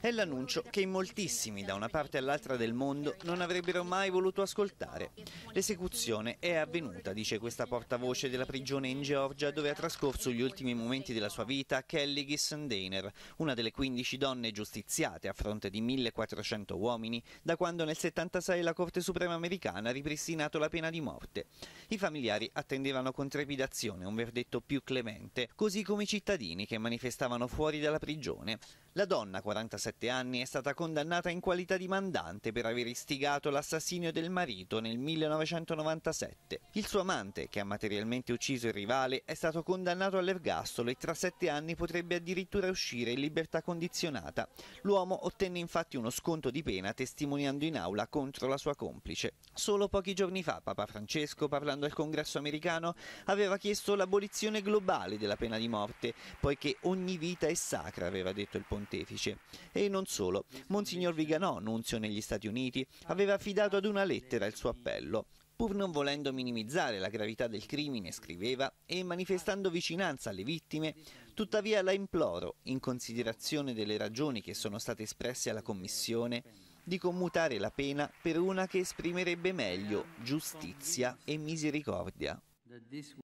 È l'annuncio che in moltissimi da una parte all'altra del mondo non avrebbero mai voluto ascoltare. L'esecuzione è avvenuta, dice questa portavoce della prigione in Georgia dove ha trascorso gli ultimi momenti della sua vita Kelly Gissendainer, una delle 15 donne giustiziate a fronte di 1400 uomini da quando nel 1976 la Corte Suprema americana ha ripristinato la pena di morte. I familiari attendevano con trepidazione un verdetto più clemente, così come i cittadini che manifestavano fuori fuori dalla prigione. La donna, 47 anni, è stata condannata in qualità di mandante per aver istigato l'assassinio del marito nel 1997. Il suo amante, che ha materialmente ucciso il rivale, è stato condannato all'ergastolo e tra sette anni potrebbe addirittura uscire in libertà condizionata. L'uomo ottenne infatti uno sconto di pena testimoniando in aula contro la sua complice. Solo pochi giorni fa Papa Francesco, parlando al congresso americano, aveva chiesto l'abolizione globale della pena di morte, poiché ogni vita è sacra, aveva detto il pontefice. E non solo. Monsignor Viganò, nunzio negli Stati Uniti, aveva affidato ad una lettera il suo appello. Pur non volendo minimizzare la gravità del crimine, scriveva, e manifestando vicinanza alle vittime, tuttavia la imploro, in considerazione delle ragioni che sono state espresse alla Commissione, di commutare la pena per una che esprimerebbe meglio giustizia e misericordia.